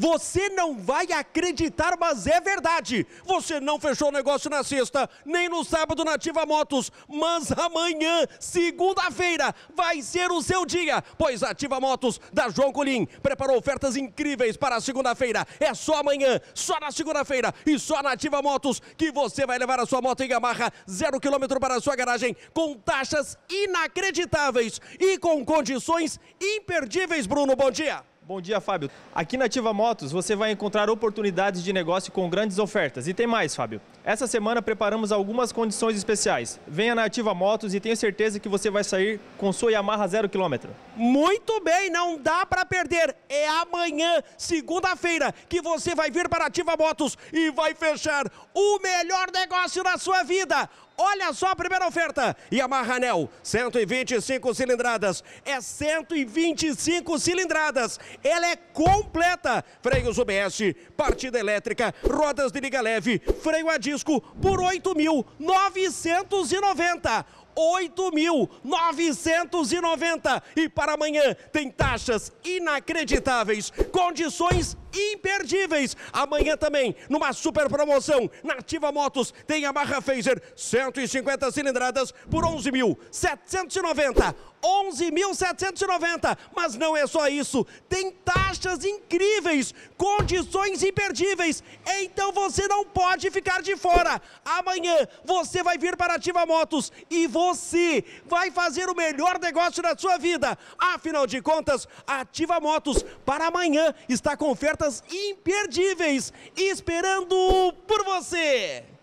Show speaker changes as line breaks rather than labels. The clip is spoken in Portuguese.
Você não vai acreditar, mas é verdade. Você não fechou o negócio na sexta, nem no sábado na Ativa Motos, mas amanhã, segunda-feira, vai ser o seu dia, pois a Ativa Motos da João Colim preparou ofertas incríveis para a segunda-feira. É só amanhã, só na segunda-feira e só na Ativa Motos que você vai levar a sua moto em Yamaha zero quilômetro para a sua garagem com taxas inacreditáveis e com condições imperdíveis, Bruno. Bom dia.
Bom dia, Fábio. Aqui na Ativa Motos você vai encontrar oportunidades de negócio com grandes ofertas. E tem mais, Fábio. Essa semana preparamos algumas condições especiais. Venha na Ativa Motos e tenho certeza que você vai sair com sua Yamaha zero quilômetro.
Muito bem, não dá para perder. É amanhã, segunda-feira, que você vai vir para a Ativa Motos e vai fechar o melhor negócio da sua vida Olha só a primeira oferta. Yamaha Anel, 125 cilindradas. É 125 cilindradas. Ela é completa. Freios UBS, partida elétrica, rodas de liga leve, freio a disco por 8.990. 8.990. E para amanhã tem taxas inacreditáveis, condições imperdíveis. Amanhã também, numa super promoção, Nativa Motos tem a barra Phaser 150 cilindradas por 11.790. 11.790, mas não é só isso, tem taxas incríveis, condições imperdíveis, então você não pode ficar de fora. Amanhã você vai vir para Ativa Motos e você você vai fazer o melhor negócio da sua vida. Afinal de contas, Ativa Motos para amanhã está com ofertas imperdíveis esperando por você.